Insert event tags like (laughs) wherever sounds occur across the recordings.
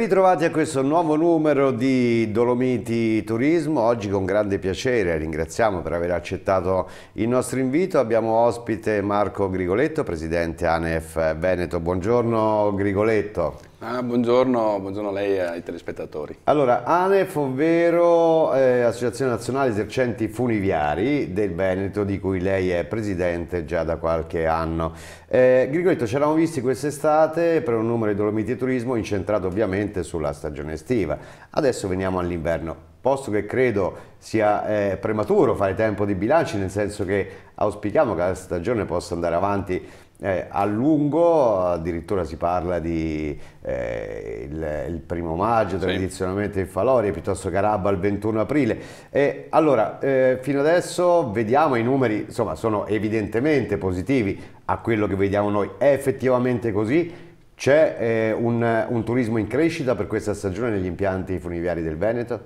ritrovati a questo nuovo numero di Dolomiti Turismo, oggi con grande piacere ringraziamo per aver accettato il nostro invito, abbiamo ospite Marco Grigoletto, presidente ANEF Veneto, buongiorno Grigoletto. Ah, buongiorno, buongiorno, a lei e ai telespettatori. Allora, ANEF, ovvero eh, Associazione Nazionale Esercenti Funiviari del Veneto, di cui lei è presidente già da qualche anno. Eh, Grigoletto, ci eravamo visti quest'estate per un numero di Dolomiti Turismo incentrato ovviamente sulla stagione estiva. Adesso veniamo all'inverno, posto che credo sia eh, prematuro fare tempo di bilanci, nel senso che auspichiamo che la stagione possa andare avanti eh, a lungo, addirittura si parla di eh, il, il, primo maggio, sì. tradizionalmente in Faloria, piuttosto che Arabba il 21 aprile. Eh, allora, fino adesso vediamo i numeri, insomma, sono evidentemente positivi a quello che vediamo noi. È effettivamente così? C'è eh, un, un turismo in crescita per questa stagione negli impianti funiviari del Veneto?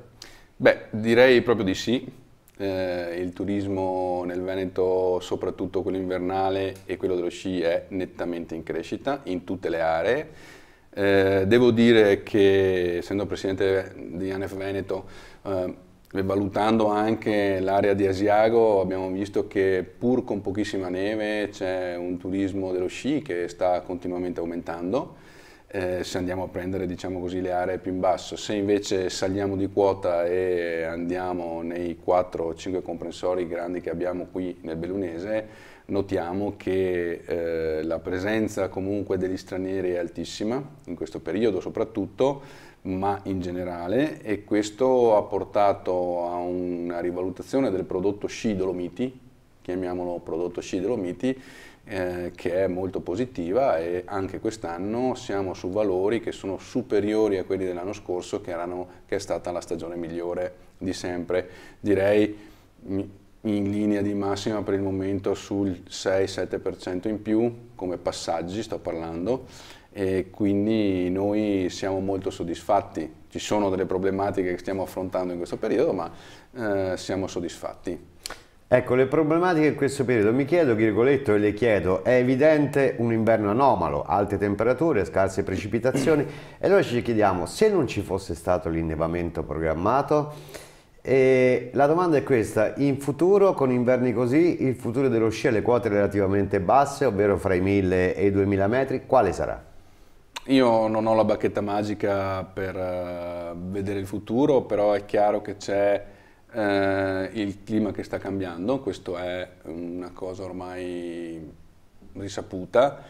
Beh, direi proprio di sì eh, il turismo nel Veneto, soprattutto quello invernale e quello dello sci, è nettamente in crescita in tutte le aree. Eh, devo dire che, essendo presidente di ANF Veneto, eh, valutando anche l'area di Asiago, abbiamo visto che pur con pochissima neve c'è un turismo dello sci che sta continuamente aumentando eh, se andiamo a prendere diciamo così, le aree più in basso, se invece saliamo di quota e andiamo nei 4 o 5 comprensori grandi che abbiamo qui nel Bellunese, notiamo che eh, la presenza comunque degli stranieri è altissima, in questo periodo soprattutto, ma in generale, e questo ha portato a una rivalutazione del prodotto sci Dolomiti, chiamiamolo prodotto sci Dolomiti, eh, che è molto positiva e anche quest'anno siamo su valori che sono superiori a quelli dell'anno scorso che, erano, che, è stata la stagione migliore di sempre. Direi in linea di massima per il momento sul 6-7% in più come passaggi sto parlando e quindi noi siamo molto soddisfatti. Ci sono delle problematiche che stiamo affrontando in questo periodo ma eh, siamo soddisfatti. Ecco, le problematiche in questo periodo, mi chiedo, Chiricoletto, e le chiedo, è evidente un inverno anomalo, alte temperature, scarse precipitazioni, (clears throat) e noi ci chiediamo, se non ci fosse stato l'innevamento programmato, e la domanda è questa, in futuro, con inverni così, il futuro dello sci alle quote relativamente basse, ovvero fra i 1000 e i 2000 metri, quale sarà? Io non ho la bacchetta magica per eh, vedere il futuro, però è chiaro che c'è eh, il clima che sta cambiando, questo è una cosa ormai risaputa.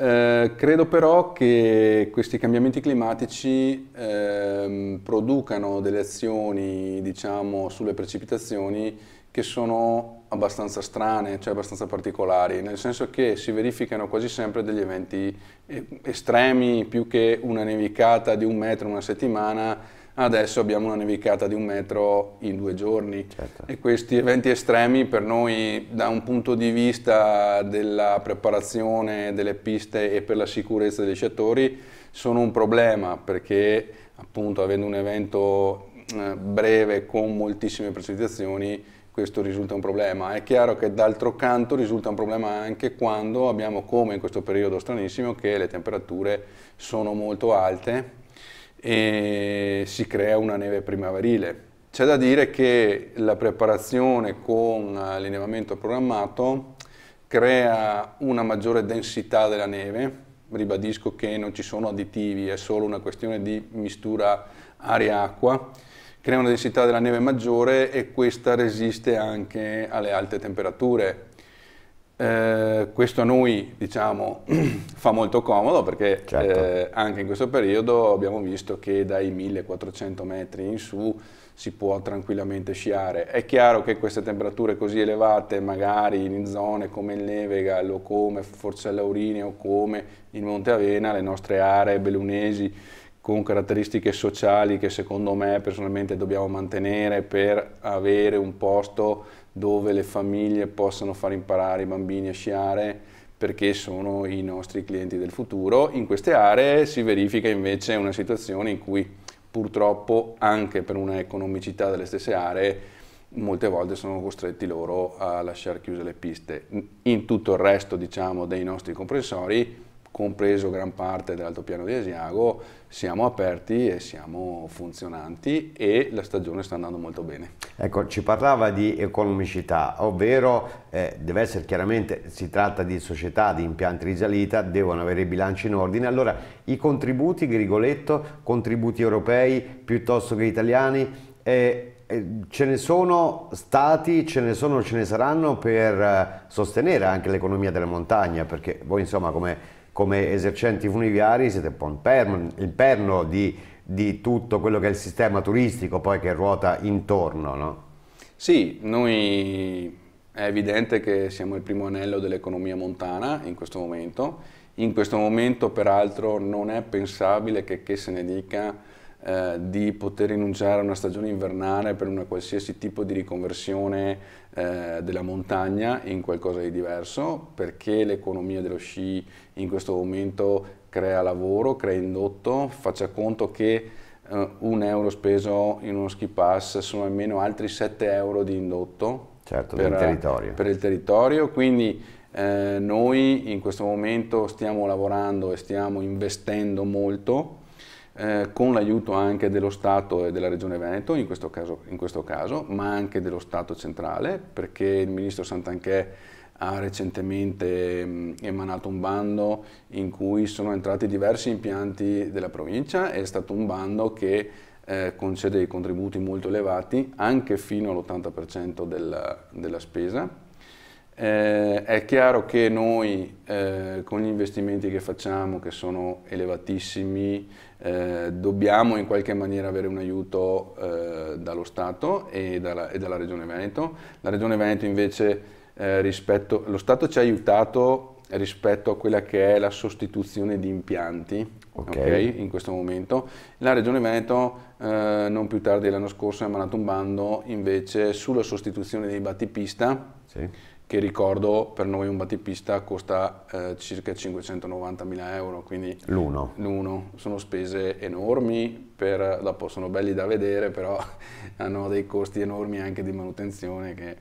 Eh, credo però che questi cambiamenti climatici eh, producano delle azioni diciamo, sulle precipitazioni che sono abbastanza strane, cioè abbastanza particolari, nel senso che si verificano quasi sempre degli eventi eh, estremi, più che una nevicata di un metro in una settimana, adesso abbiamo una nevicata di un metro in due giorni certo. e questi eventi estremi per noi da un punto di vista della preparazione delle piste e per la sicurezza dei sciatori sono un problema perché appunto avendo un evento eh, breve con moltissime precipitazioni questo risulta un problema. È chiaro che d'altro canto risulta un problema anche quando abbiamo come in questo periodo stranissimo che le temperature sono molto alte e si crea una neve primaverile. C'è da dire che la preparazione con l'allevamento programmato crea una maggiore densità della neve, ribadisco che non ci sono additivi, è solo una questione di mistura aria-acqua, crea una densità della neve maggiore e questa resiste anche alle alte temperature, eh, questo a noi diciamo, (clears throat) fa molto comodo perché certo. eh, anche in questo periodo abbiamo visto che dai 1400 metri in su si può tranquillamente sciare. È chiaro che queste temperature così elevate magari in zone come il Nevegal o come Forcella Aurini o come il Monte Avena, le nostre aree belunesi con caratteristiche sociali che secondo me personalmente dobbiamo mantenere per avere un posto dove le famiglie possano far imparare i bambini a sciare perché sono i nostri clienti del futuro. In queste aree si verifica invece una situazione in cui purtroppo anche per una economicità delle stesse aree molte volte sono costretti loro a lasciare chiuse le piste. In tutto il resto diciamo, dei nostri comprensori compreso gran parte dell'altopiano di Asiago, siamo aperti e siamo funzionanti e la stagione sta andando molto bene. Ecco, ci parlava di economicità, ovvero eh, deve essere chiaramente, si tratta di società, di impianti risalita, devono avere i bilanci in ordine, allora i contributi, Grigoletto, contributi europei piuttosto che italiani, eh, eh ce ne sono stati, ce ne sono, ce ne saranno per eh, sostenere anche l'economia della montagna, perché voi insomma come come esercenti funivari siete un perno, il perno di, di, tutto quello che è il sistema turistico poi che ruota intorno, no? Sì, noi è evidente che siamo il primo anello dell'economia montana in questo momento. In questo momento peraltro non è pensabile che, che se ne dica eh, di poter rinunciare a una stagione invernale per una qualsiasi tipo di riconversione eh, della montagna in qualcosa di diverso, perché l'economia dello sci in questo momento crea lavoro, crea indotto, faccia conto che eh, un euro speso in uno ski pass sono almeno altri 7 euro di indotto certo, per, il eh, territorio. per il territorio, quindi eh, noi in questo momento stiamo lavorando e stiamo investendo molto eh, con l'aiuto anche dello Stato e della Regione Veneto, in questo, caso, in questo caso, ma anche dello Stato centrale, perché il Ministro Santanchè ha recentemente mh, emanato un bando in cui sono entrati diversi impianti della provincia, è stato un bando che eh, concede dei contributi molto elevati, anche fino all'80% della, della spesa, eh, è chiaro che noi eh, con gli investimenti che facciamo, che sono elevatissimi, eh, dobbiamo in qualche maniera avere un aiuto eh, dallo Stato e dalla, e dalla, Regione Veneto. La Regione Veneto invece eh, rispetto, lo Stato ci ha aiutato rispetto a quella che è la sostituzione di impianti okay. Okay, in questo momento. La Regione Veneto eh, non più tardi l'anno scorso ha emanato un bando invece sulla sostituzione dei battipista. Sì che ricordo per noi un battipista costa eh, circa mila euro. Quindi l'uno. l'uno. Sono spese enormi, per, dopo sono belli da vedere, però (laughs) hanno dei costi enormi anche di manutenzione che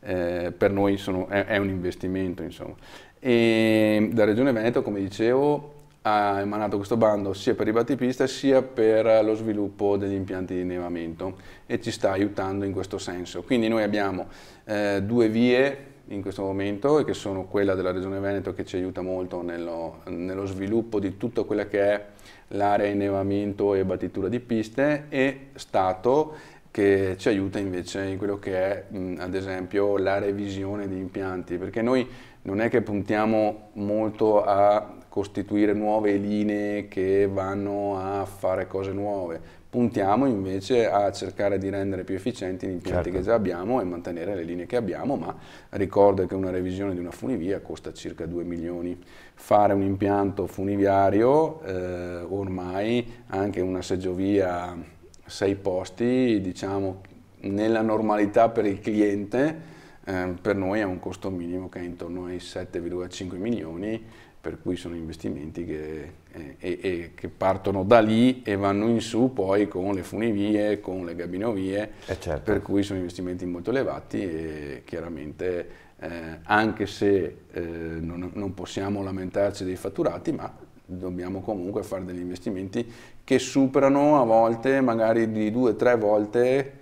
eh, per noi sono, è, è, un investimento. Insomma. E la Regione Veneto, come dicevo, ha emanato questo bando sia per i battipista sia per lo sviluppo degli impianti di innevamento e ci sta aiutando in questo senso. Quindi noi abbiamo eh, due vie in questo momento e che sono quella della Regione Veneto che ci aiuta molto nello, nello sviluppo di tutta quella che è l'area innevamento e battitura di piste e Stato che ci aiuta invece in quello che è mh, ad esempio la revisione di impianti perché noi non è che puntiamo molto a costituire nuove linee che vanno a fare cose nuove puntiamo invece a cercare di rendere più efficienti gli impianti certo. che già abbiamo e mantenere le linee che abbiamo, ma ricordo che una revisione di una funivia costa circa 2 milioni. Fare un impianto funiviario, eh, ormai anche una seggiovia a 6 posti, diciamo nella normalità per il cliente, eh, per noi ha un costo minimo che è intorno ai 7,5 milioni per cui sono investimenti che, eh, eh, che, partono da lì e vanno in su poi con le funivie, con le gabinovie, eh certo. per cui sono investimenti molto elevati e chiaramente eh, anche se eh, non, non possiamo lamentarci dei fatturati, ma dobbiamo comunque fare degli investimenti che superano a volte magari di due o tre volte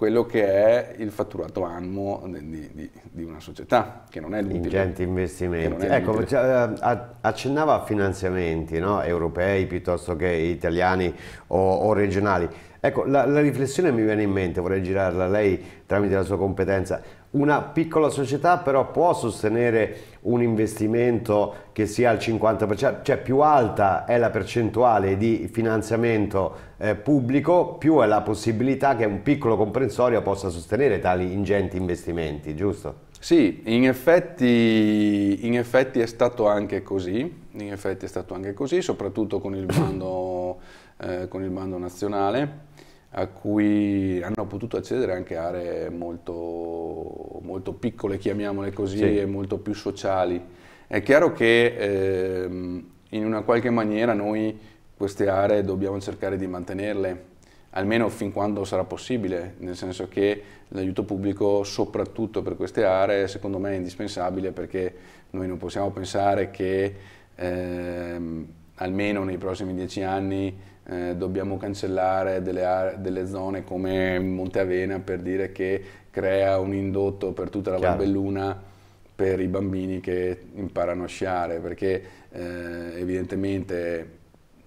quello che è il fatturato annuo di, di, di una società, che non è l'utile. Ingenti investimenti. Ecco, eh, accennava a finanziamenti no? europei piuttosto che italiani o, o regionali. Ecco, la, la, riflessione mi viene in mente, vorrei girarla a lei tramite la sua competenza. Una piccola società però può sostenere un investimento che sia al 50%, cioè più alta è la percentuale di finanziamento eh, pubblico, più è la possibilità che un piccolo comprensorio possa sostenere tali ingenti investimenti, giusto? Sì, in effetti, in effetti, è stato anche così, in effetti è stato anche così, soprattutto con il bando, eh, con il bando nazionale a cui hanno potuto accedere anche aree molto, molto piccole, chiamiamole così, sì. e molto più sociali. È chiaro che ehm, in una qualche maniera noi queste aree dobbiamo cercare di mantenerle, almeno fin quando sarà possibile, nel senso che l'aiuto pubblico soprattutto per queste aree secondo me è indispensabile perché noi non possiamo pensare che ehm, almeno nei prossimi dieci anni eh, dobbiamo cancellare delle, aree, delle, zone come Monte Avena per dire che crea un indotto per tutta la Chiaro. Valbelluna per i bambini che imparano a sciare, perché eh, evidentemente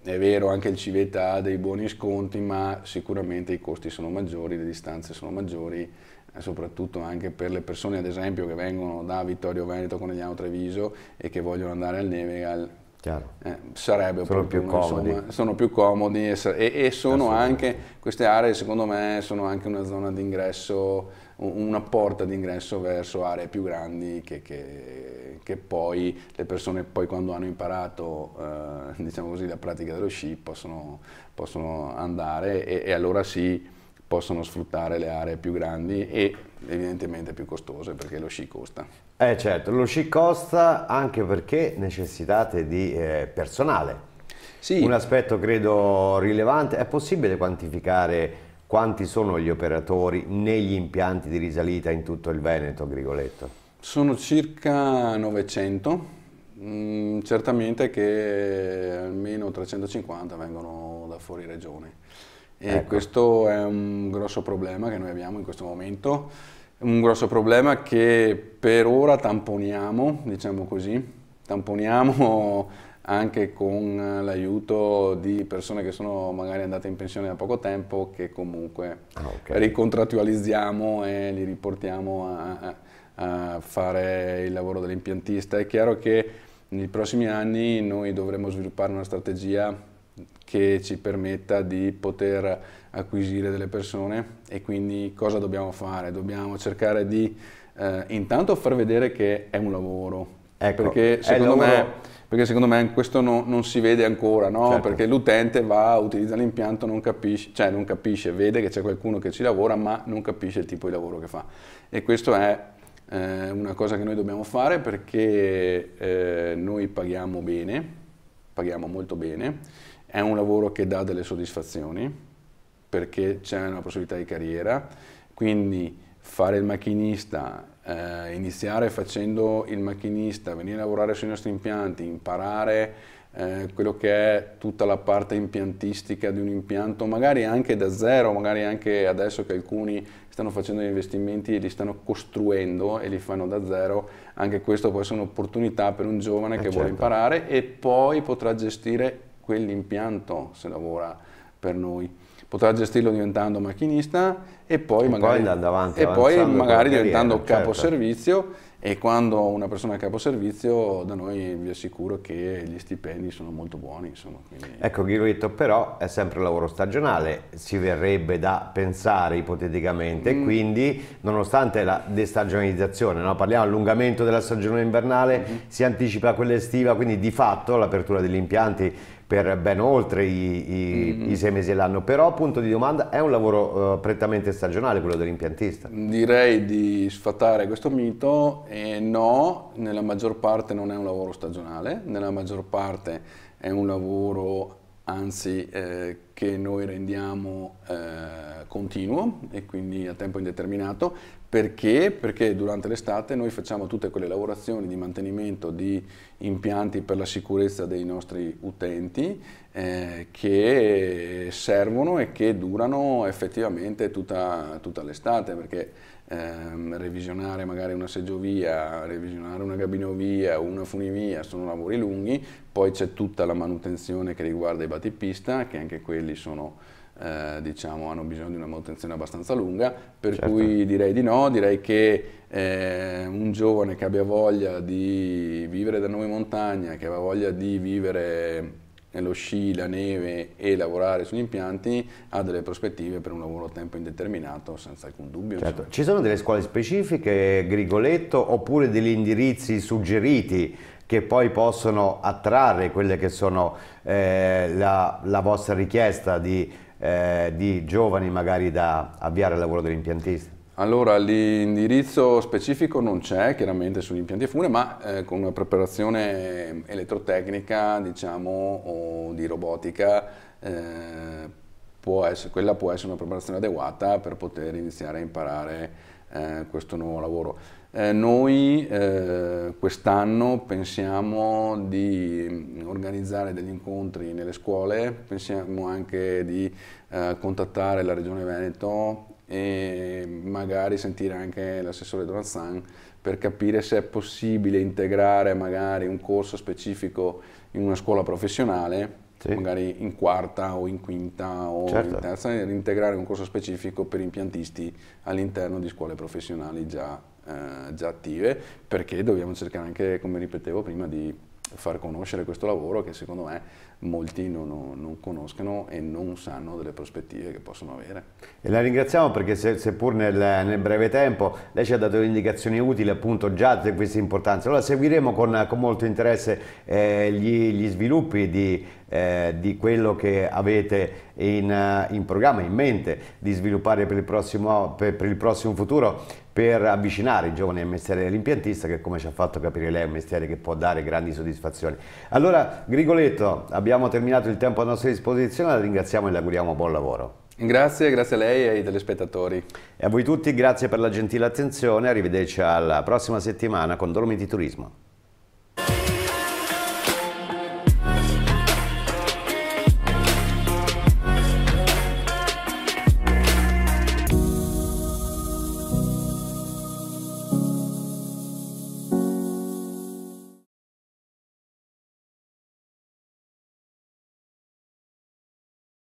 è vero anche il Civetta ha dei buoni sconti, ma sicuramente i costi sono maggiori, le distanze sono maggiori, eh, soprattutto anche per le persone ad esempio che vengono da Vittorio Veneto, Conegliano Treviso e che vogliono andare al Nevegal eh, sarebbe sono più comodi. Insomma, sono più comodi e, e, e sono anche, queste aree secondo me sono anche una zona d'ingresso, una porta d'ingresso verso aree più grandi che, che, che, poi le persone poi quando hanno imparato eh, diciamo così, la pratica dello sci possono, possono andare e, e allora sì possono sfruttare le aree più grandi e evidentemente più costose perché lo sci costa. Eh certo, lo sci costa anche perché necessitate di eh, personale. Sì. Un aspetto credo rilevante, è possibile quantificare quanti sono gli operatori negli impianti di risalita in tutto il Veneto, Grigoletto? Sono circa 900, Mm, certamente che almeno 350 vengono da fuori regione. E ecco. questo è un grosso problema che noi abbiamo in questo momento, un grosso problema che per ora tamponiamo, diciamo così, tamponiamo (laughs) anche con l'aiuto di persone che sono magari andate in pensione da poco tempo che comunque ah, okay. ricontrattualizziamo e li riportiamo a, a fare il lavoro dell'impiantista. È chiaro che nei prossimi anni noi dovremo sviluppare una strategia che ci permetta di poter acquisire delle persone e quindi cosa dobbiamo fare? Dobbiamo cercare di eh, intanto far vedere che è un lavoro, ecco, perché, secondo lavoro. Me, perché, secondo me, questo no, non si vede ancora, no? certo. perché l'utente va, utilizza l'impianto, non capisce, cioè non capisce, vede che c'è qualcuno che ci lavora ma non capisce il tipo di lavoro che fa e questo è eh, una cosa che noi dobbiamo fare perché eh, noi paghiamo bene, paghiamo molto bene è un lavoro che dà delle soddisfazioni perché c'è una possibilità di carriera, quindi fare il macchinista, eh, iniziare facendo il macchinista, venire a lavorare sui nostri impianti, imparare eh, quello che è tutta la parte impiantistica di un impianto, magari anche da zero, magari anche adesso che alcuni stanno facendo gli investimenti e li stanno costruendo e li fanno da zero, anche questo può essere un'opportunità per un giovane eh che certo. vuole imparare e poi potrà gestire quell'impianto se lavora per noi. Potrà gestirlo diventando macchinista e poi e magari, poi avanti, e poi magari diventando carriera, capo certo. servizio e quando una persona è capo servizio da noi vi assicuro che gli stipendi sono molto buoni. Insomma, quindi... Ecco Ghirito, però è sempre lavoro stagionale, si verrebbe da pensare ipoteticamente, mm. quindi nonostante la destagionalizzazione, no? parliamo allungamento della stagione invernale, mm. si anticipa quella estiva, quindi di fatto l'apertura degli impianti per ben oltre i, i, mm. i sei mesi l'anno, però punto di domanda è un lavoro eh, prettamente stagionale quello dell'impiantista? Direi di sfatare questo mito e no, nella maggior parte non è un lavoro stagionale, nella maggior parte è un lavoro anzi eh, che noi rendiamo eh, continuo e quindi a tempo indeterminato perché? Perché durante l'estate noi facciamo tutte quelle lavorazioni di mantenimento di impianti per la sicurezza dei nostri utenti eh, che servono e che durano effettivamente tutta, tutta l'estate, perché ehm, revisionare magari una seggiovia, revisionare una gabinovia, una funivia sono lavori lunghi, poi c'è tutta la manutenzione che riguarda i battipista, che anche quelli sono eh, diciamo, hanno bisogno di una manutenzione abbastanza lunga, per certo. cui direi di no, direi che eh, un giovane che abbia voglia di vivere da noi in montagna, che abbia voglia di vivere nello sci, la neve e lavorare sugli impianti ha delle prospettive per un lavoro a tempo indeterminato senza alcun dubbio. Certo. Ci sono delle scuole specifiche, Grigoletto, oppure degli indirizzi suggeriti che poi possono attrarre quelle che sono eh, la, la vostra richiesta di eh, di giovani magari da avviare il lavoro dell'impiantista? Allora, l'indirizzo specifico non c'è chiaramente sugli impianti a fune, ma eh, con una preparazione elettrotecnica, diciamo, o di robotica, eh, può essere, quella può essere una preparazione adeguata per poter iniziare a imparare eh, questo nuovo lavoro. Eh, noi eh, quest'anno pensiamo di organizzare degli incontri nelle scuole, pensiamo anche di eh, contattare la Regione Veneto e magari sentire anche l'assessore Donazan per capire se è possibile integrare magari un corso specifico in una scuola professionale sì. magari in quarta o in quinta o certo. in terza, integrare un corso specifico per impiantisti all'interno di scuole professionali già eh, già attive, perché dobbiamo cercare anche, come ripetevo prima, di far conoscere questo lavoro che secondo me molti non, non, conoscano e non sanno delle prospettive che possono avere. E la ringraziamo perché se, seppur nel, nel, breve tempo lei ci ha dato indicazioni utili appunto già di questa importanza. Allora seguiremo con, con molto interesse eh, gli, gli, sviluppi di, eh, di, quello che avete in, in, programma, in mente di sviluppare per il prossimo, per, per il prossimo futuro per avvicinare i giovani al mestiere dell'impiantista che come ci ha fatto capire lei è un mestiere che può dare grandi soddisfazioni. Allora Grigoletto abbiamo terminato il tempo a nostra disposizione, la ringraziamo e le auguriamo buon lavoro. Grazie, grazie a lei e ai telespettatori. E a voi tutti grazie per la gentile attenzione, arrivederci alla prossima settimana con Dolomiti Turismo.